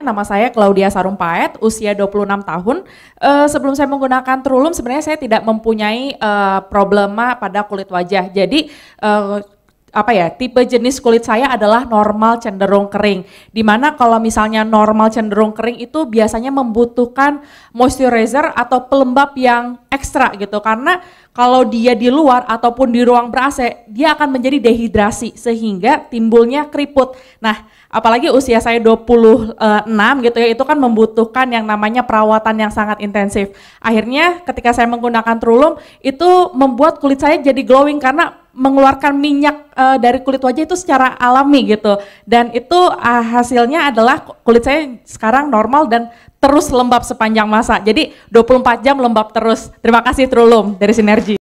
Nama saya Claudia Sarumpaet, usia 26 tahun. Uh, sebelum saya menggunakan Trulum, sebenarnya saya tidak mempunyai uh, problema pada kulit wajah. Jadi uh, apa ya tipe jenis kulit saya adalah normal cenderung kering dimana kalau misalnya normal cenderung kering itu biasanya membutuhkan moisturizer atau pelembab yang ekstra gitu karena kalau dia di luar ataupun di ruang ber AC dia akan menjadi dehidrasi sehingga timbulnya keriput nah apalagi usia saya 26 gitu ya itu kan membutuhkan yang namanya perawatan yang sangat intensif akhirnya ketika saya menggunakan Trulum itu membuat kulit saya jadi glowing karena mengeluarkan minyak uh, dari kulit wajah itu secara alami gitu. Dan itu uh, hasilnya adalah kulit saya sekarang normal dan terus lembab sepanjang masa. Jadi 24 jam lembab terus. Terima kasih Trulum dari Sinergi.